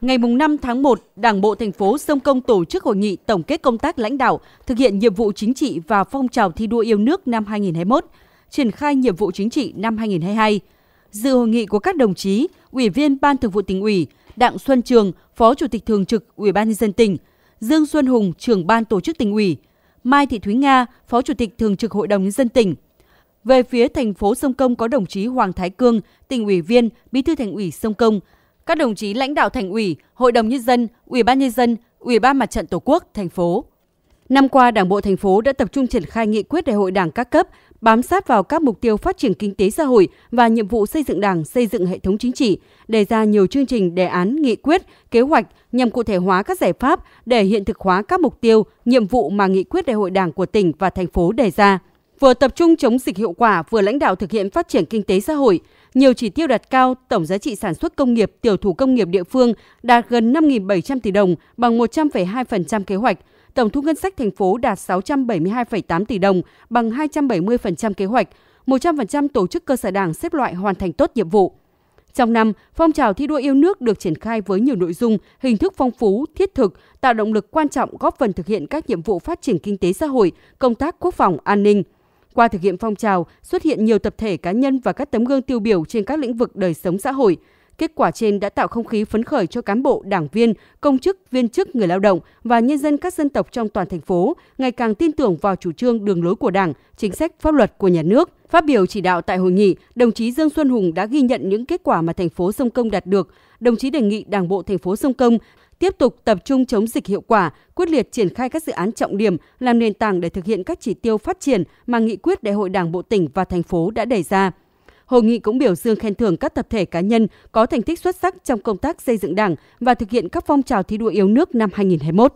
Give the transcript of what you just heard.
Ngày 5 tháng 1, Đảng Bộ Thành phố Sông Công tổ chức hội nghị tổng kết công tác lãnh đạo, thực hiện nhiệm vụ chính trị và phong trào thi đua yêu nước năm 2021, triển khai nhiệm vụ chính trị năm 2022. Dự hội nghị của các đồng chí, Ủy viên Ban Thường vụ tỉnh ủy, Đặng Xuân Trường, Phó Chủ tịch Thường trực Ủy ban nhân dân tỉnh, Dương Xuân Hùng, trưởng Ban Tổ chức tỉnh ủy, Mai Thị Thúy Nga, Phó Chủ tịch Thường trực Hội đồng nhân dân tỉnh. Về phía thành phố Sông Công có đồng chí Hoàng Thái Cương, tỉnh ủy viên, Bí thư Thành ủy Sông Công, các đồng chí lãnh đạo thành ủy, hội đồng nhân dân, ủy ban nhân dân, ủy ban mặt trận tổ quốc thành phố. Năm qua, Đảng bộ thành phố đã tập trung triển khai nghị quyết đại hội Đảng các cấp, bám sát vào các mục tiêu phát triển kinh tế xã hội và nhiệm vụ xây dựng Đảng, xây dựng hệ thống chính trị, đề ra nhiều chương trình, đề án, nghị quyết, kế hoạch nhằm cụ thể hóa các giải pháp để hiện thực hóa các mục tiêu, nhiệm vụ mà nghị quyết đại hội Đảng của tỉnh và thành phố đề ra. Vừa tập trung chống dịch hiệu quả, vừa lãnh đạo thực hiện phát triển kinh tế xã hội, nhiều chỉ tiêu đạt cao, tổng giá trị sản xuất công nghiệp, tiểu thủ công nghiệp địa phương đạt gần 5.700 tỷ đồng, bằng 100,2% kế hoạch. Tổng thu ngân sách thành phố đạt 672,8 tỷ đồng, bằng 270% kế hoạch. 100% tổ chức cơ sở đảng xếp loại hoàn thành tốt nhiệm vụ. Trong năm, phong trào thi đua yêu nước được triển khai với nhiều nội dung, hình thức phong phú, thiết thực, tạo động lực quan trọng góp phần thực hiện các nhiệm vụ phát triển kinh tế xã hội, công tác quốc phòng, an ninh – qua thực hiện phong trào, xuất hiện nhiều tập thể cá nhân và các tấm gương tiêu biểu trên các lĩnh vực đời sống xã hội. Kết quả trên đã tạo không khí phấn khởi cho cán bộ, đảng viên, công chức, viên chức, người lao động và nhân dân các dân tộc trong toàn thành phố ngày càng tin tưởng vào chủ trương đường lối của Đảng, chính sách pháp luật của nhà nước. Phát biểu chỉ đạo tại hội nghị, đồng chí Dương Xuân Hùng đã ghi nhận những kết quả mà thành phố Sông Công đạt được. Đồng chí đề nghị Đảng bộ thành phố Sông Công tiếp tục tập trung chống dịch hiệu quả, quyết liệt triển khai các dự án trọng điểm làm nền tảng để thực hiện các chỉ tiêu phát triển mà nghị quyết Đại hội Đảng bộ tỉnh và thành phố đã đề ra. Hội nghị cũng biểu dương khen thưởng các tập thể cá nhân có thành tích xuất sắc trong công tác xây dựng Đảng và thực hiện các phong trào thi đua yêu nước năm 2021.